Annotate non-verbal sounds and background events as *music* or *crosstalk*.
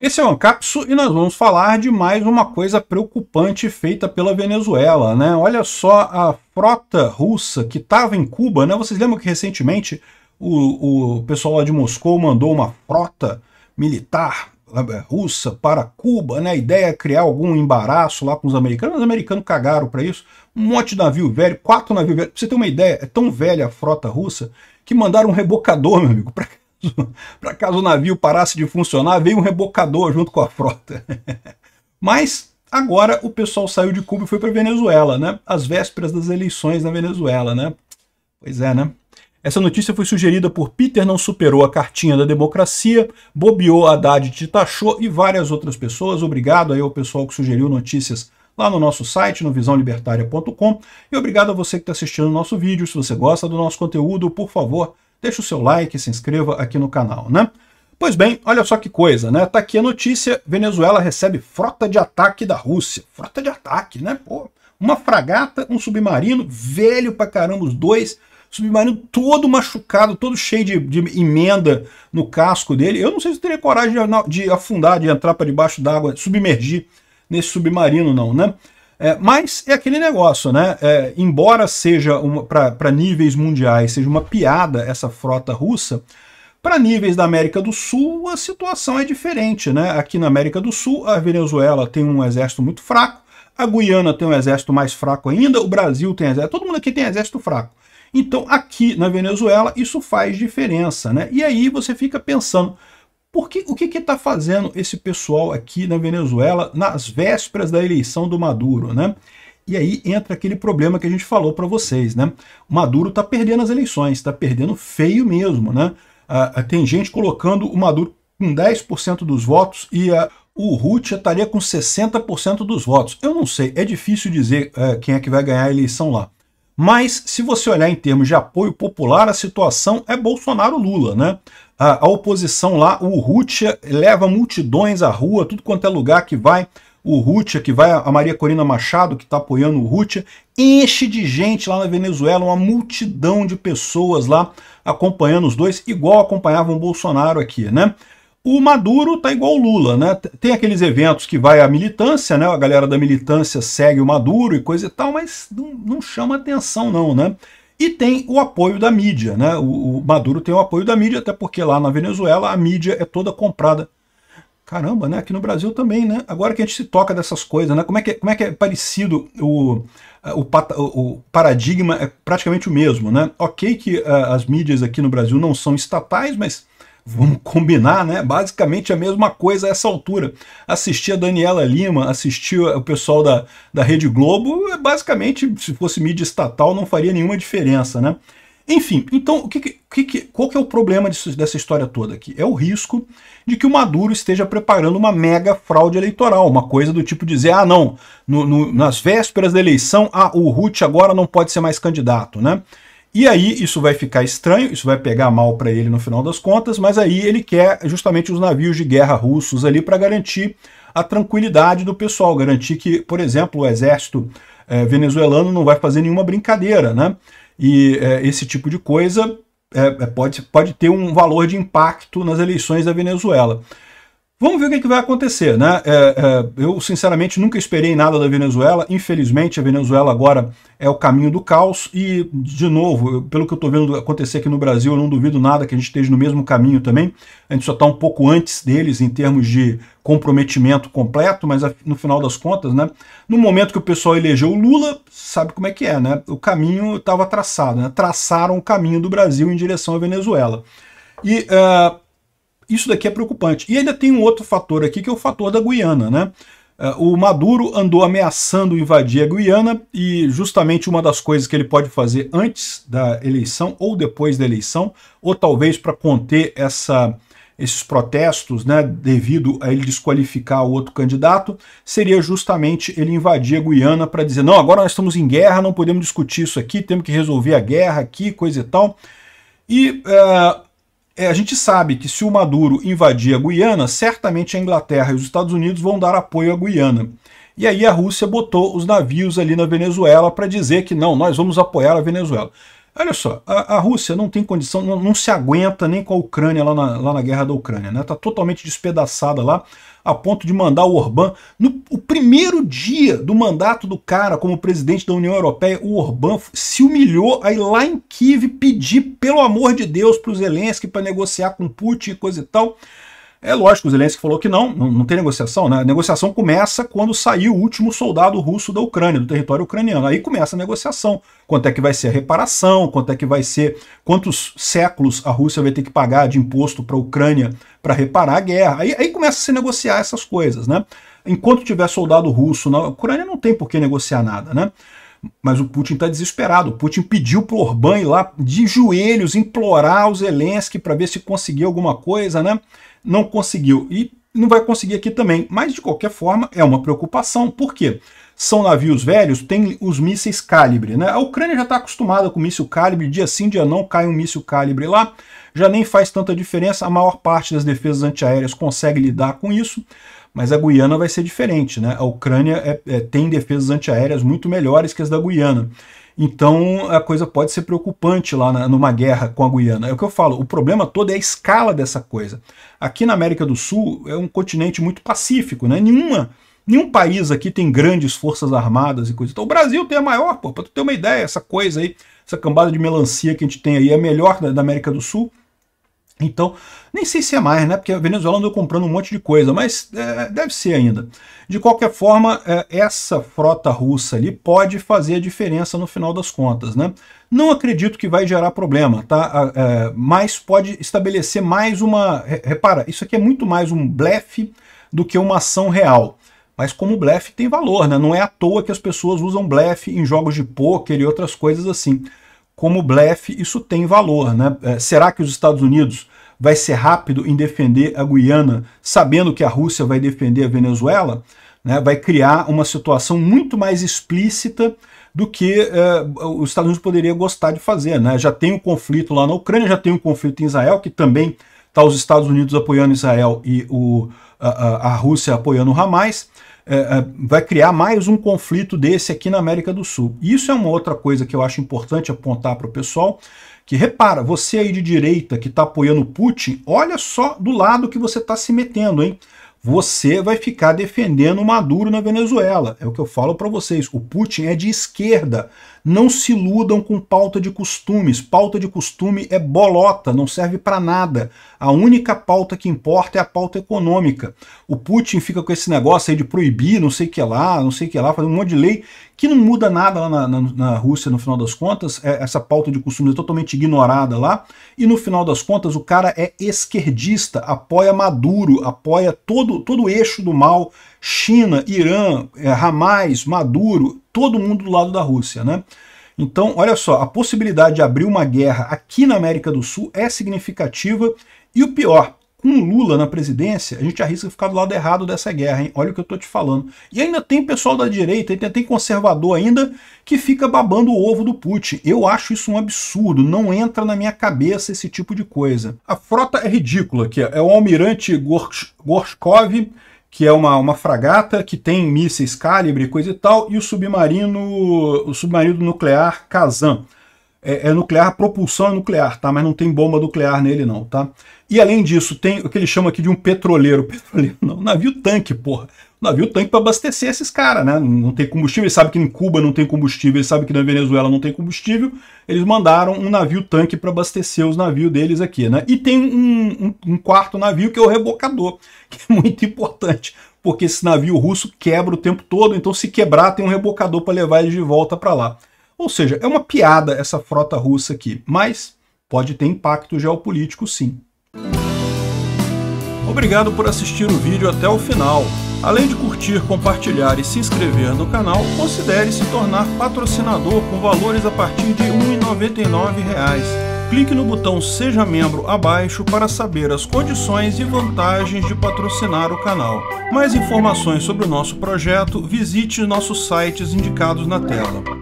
Esse é o Ancapsu e nós vamos falar de mais uma coisa preocupante feita pela Venezuela, né? Olha só a frota russa que estava em Cuba, né? Vocês lembram que recentemente o, o pessoal lá de Moscou mandou uma frota militar é, russa para Cuba, né? A ideia é criar algum embaraço lá com os americanos. Os americanos cagaram para isso. Um monte de navio velho, quatro navios velhos. Pra você ter uma ideia, é tão velha a frota russa que mandaram um rebocador, meu amigo, para para caso o navio parasse de funcionar, veio um rebocador junto com a frota. *laughs* Mas agora o pessoal saiu de Cuba e foi para Venezuela, né? As vésperas das eleições na Venezuela, né? Pois é, né? Essa notícia foi sugerida por Peter não superou a cartinha da democracia, bobeou Haddad de Tachô e várias outras pessoas. Obrigado aí ao pessoal que sugeriu notícias lá no nosso site, no visãolibertaria.com. E obrigado a você que está assistindo o nosso vídeo. Se você gosta do nosso conteúdo, por favor, deixa o seu like, se inscreva aqui no canal, né? Pois bem, olha só que coisa, né? Tá aqui a notícia, Venezuela recebe frota de ataque da Rússia. Frota de ataque, né? Pô, uma fragata, um submarino, velho pra caramba os dois, submarino todo machucado, todo cheio de, de emenda no casco dele. Eu não sei se teria coragem de, de afundar, de entrar para debaixo d'água, submergir nesse submarino não, né? É, mas é aquele negócio, né? É, embora seja para níveis mundiais seja uma piada essa frota russa, para níveis da América do Sul a situação é diferente, né? Aqui na América do Sul a Venezuela tem um exército muito fraco, a Guiana tem um exército mais fraco ainda, o Brasil tem exército, todo mundo aqui tem exército fraco. Então aqui na Venezuela isso faz diferença, né? E aí você fica pensando porque o que está fazendo esse pessoal aqui na Venezuela nas vésperas da eleição do Maduro, né? E aí entra aquele problema que a gente falou para vocês, né? O Maduro está perdendo as eleições, está perdendo feio mesmo, né? Ah, ah, tem gente colocando o Maduro com 10% dos votos e a, o Ruth estaria com 60% dos votos. Eu não sei, é difícil dizer é, quem é que vai ganhar a eleição lá. Mas, se você olhar em termos de apoio popular, a situação é Bolsonaro-Lula, né? A, a, oposição lá, o Urrutia, leva multidões à rua, tudo quanto é lugar que vai, o Urrutia, que vai a Maria Corina Machado, que está apoiando o Urrutia, enche de gente lá na Venezuela, uma multidão de pessoas lá acompanhando os dois, igual acompanhavam o Bolsonaro aqui, né? o Maduro tá igual o Lula, né? Tem aqueles eventos que vai a militância, né? A galera da militância segue o Maduro e coisa e tal, mas não, não chama atenção não, né? E tem o apoio da mídia, né? O, o, Maduro tem o apoio da mídia, até porque lá na Venezuela a mídia é toda comprada. Caramba, né? Aqui no Brasil também, né? Agora que a gente se toca dessas coisas, né? Como é que, é, como é, que é parecido o, o, o paradigma é praticamente o mesmo, né? Ok que uh, as mídias aqui no Brasil não são estatais, mas vamos combinar, né? Basicamente a mesma coisa a essa altura. Assistir a Daniela Lima, assistir o pessoal da, da Rede Globo, basicamente, se fosse mídia estatal, não faria nenhuma diferença, né? Enfim, então, o que, que, qual que é o problema disso, dessa história toda aqui? É o risco de que o Maduro esteja preparando uma mega fraude eleitoral, uma coisa do tipo dizer, ah, não, no, no, nas vésperas da eleição, ah, o Ruth agora não pode ser mais candidato, né? E aí isso vai ficar estranho, isso vai pegar mal para ele no final das contas, mas aí ele quer justamente os navios de guerra russos ali para garantir a tranquilidade do pessoal, garantir que, por exemplo, o exército eh, venezuelano não vai fazer nenhuma brincadeira, né? E eh, esse tipo de coisa eh, pode, pode ter um valor de impacto nas eleições da Venezuela. Vamos ver o que, é que vai acontecer, né? É, é, eu, sinceramente, nunca esperei nada da Venezuela. Infelizmente, a Venezuela agora é o caminho do caos. E, de novo, pelo que eu estou vendo acontecer aqui no Brasil, eu não duvido nada que a gente esteja no mesmo caminho também. A gente só está um pouco antes deles em termos de comprometimento completo, mas no final das contas, né? No momento que o pessoal elegeu o Lula, sabe como é que é, né? O caminho estava traçado, né? Traçaram o caminho do Brasil em direção à Venezuela. E... Uh, isso daqui é preocupante. E ainda tem um outro fator aqui, que é o fator da Guiana, né? É, o Maduro andou ameaçando invadir a Guiana e justamente uma das coisas que ele pode fazer antes da eleição ou depois da eleição, ou talvez para conter essa, esses protestos, né, devido a ele desqualificar o outro candidato, seria justamente ele invadir a Guiana para dizer, não, agora nós estamos em guerra, não podemos discutir isso aqui, temos que resolver a guerra aqui, coisa e tal. E uh, é, a gente sabe que se o Maduro invadir a Guiana, certamente a Inglaterra e os Estados Unidos vão dar apoio à Guiana. E aí a Rússia botou os navios ali na Venezuela para dizer que não, nós vamos apoiar a Venezuela. Olha só, a, a Rússia não tem condição, não, não, se aguenta nem com a Ucrânia lá na, lá na guerra da Ucrânia, né? Tá totalmente despedaçada lá, a ponto de mandar o Orbán. No o primeiro dia do mandato do cara como presidente da União Europeia, o Orbán se humilhou aí lá em Kiev pedir, pelo amor de Deus, para o Zelensky para negociar com Putin e coisa e tal. É lógico, o Zelensky falou que não, não, não tem negociação, né? A negociação começa quando sair o último soldado russo da Ucrânia, do território ucraniano. Aí começa a negociação. Quanto é que vai ser a reparação, quanto é que vai ser, quantos séculos a Rússia vai ter que pagar de imposto para a Ucrânia para reparar a guerra. Aí, aí começa a se negociar essas coisas, né? Enquanto tiver soldado russo na Ucrânia, não tem por que negociar nada, né? Mas o Putin está desesperado. O Putin pediu para Orbán ir lá de joelhos, implorar o Zelensky para ver se conseguiu alguma coisa, né? Não conseguiu. E não vai conseguir aqui também. Mas, de qualquer forma, é uma preocupação. Por quê? São navios velhos, tem os mísseis calibre. Né? A Ucrânia já está acostumada com míssil calibre, dia sim, dia não, cai um míssil calibre lá. Já nem faz tanta diferença, a maior parte das defesas antiaéreas consegue lidar com isso mas a Guiana vai ser diferente. Né? A Ucrânia é, é, tem defesas antiaéreas muito melhores que as da Guiana. Então a coisa pode ser preocupante lá na, numa guerra com a Guiana. É o que eu falo, o problema todo é a escala dessa coisa. Aqui na América do Sul é um continente muito pacífico, né? Nenhuma, nenhum país aqui tem grandes forças armadas e coisa. Então o Brasil tem a maior, pô, pra tu ter uma ideia, essa coisa aí, essa cambada de melancia que a gente tem aí é a melhor da, da América do Sul. Então, nem sei se é mais, né? Porque a Venezuela andou comprando um monte de coisa, mas é, deve ser ainda. De qualquer forma, é, essa frota russa ali pode fazer a diferença no final das contas, né? Não acredito que vai gerar problema, tá? É, mas pode estabelecer mais uma... Repara, isso aqui é muito mais um blefe do que uma ação real. Mas como blefe tem valor, né? Não é à toa que as pessoas usam blefe em jogos de pôquer e outras coisas assim como blefe, isso tem valor. Né? É, será que os Estados Unidos vai ser rápido em defender a Guiana, sabendo que a Rússia vai defender a Venezuela? Né? Vai criar uma situação muito mais explícita do que eh, os Estados Unidos poderia gostar de fazer. Né? Já tem um conflito lá na Ucrânia, já tem um conflito em Israel, que também está os Estados Unidos apoiando Israel e o, a, a Rússia apoiando o Hamas. É, é, vai criar mais um conflito desse aqui na América do Sul. isso é uma outra coisa que eu acho importante apontar para o pessoal, que repara, você aí de direita que está apoiando o Putin, olha só do lado que você está se metendo, hein? você vai ficar defendendo o Maduro na Venezuela. É o que eu falo para vocês. O Putin é de esquerda. Não se iludam com pauta de costumes. Pauta de costume é bolota, não serve para nada. A única pauta que importa é a pauta econômica. O Putin fica com esse negócio aí de proibir, não sei o que lá, não sei o que lá, fazer um monte de lei que não muda nada lá na, na, na, Rússia no final das contas, é, essa pauta de costumes é totalmente ignorada lá, e no final das contas o cara é esquerdista, apoia Maduro, apoia todo, todo o eixo do mal, China, Irã, é, Hamas, Maduro, todo mundo do lado da Rússia, né? Então, olha só, a possibilidade de abrir uma guerra aqui na América do Sul é significativa e o pior, com Lula na presidência, a gente arrisca ficar do lado errado dessa guerra, hein? Olha o que eu tô te falando. E ainda tem pessoal da direita, ainda tem conservador ainda, que fica babando o ovo do Putin. Eu acho isso um absurdo, não entra na minha cabeça esse tipo de coisa. A frota é ridícula aqui, é o almirante Gorshkov, que é uma, uma fragata que tem mísseis calibre e coisa e tal, e o submarino, o submarino nuclear Kazan é, é, nuclear, a propulsão é nuclear, tá? Mas não tem bomba nuclear nele não, tá? E além disso, tem o que eles chamam aqui de um petroleiro. *laughs* Petroleiro não, navio tanque, porra. Navio tanque para abastecer esses caras, né? Não tem combustível, eles sabem que em Cuba não tem combustível, eles sabem que na Venezuela não tem combustível. Eles mandaram um navio tanque para abastecer os navios deles aqui, né? E tem um, um, um quarto navio que é o rebocador, *laughs* que é muito importante, porque esse navio russo quebra o tempo todo, então se quebrar tem um rebocador para levar eles de volta para lá. Ou seja, é uma piada essa frota russa aqui, mas pode ter impacto geopolítico sim. Obrigado por assistir o vídeo até o final. Além de curtir, compartilhar e se inscrever no canal, considere se tornar patrocinador com valores a partir de R$ 1,99 clique no botão Seja Membro abaixo para saber as condições e vantagens de patrocinar o canal. Mais informações sobre o nosso projeto, visite nossos sites indicados na tela.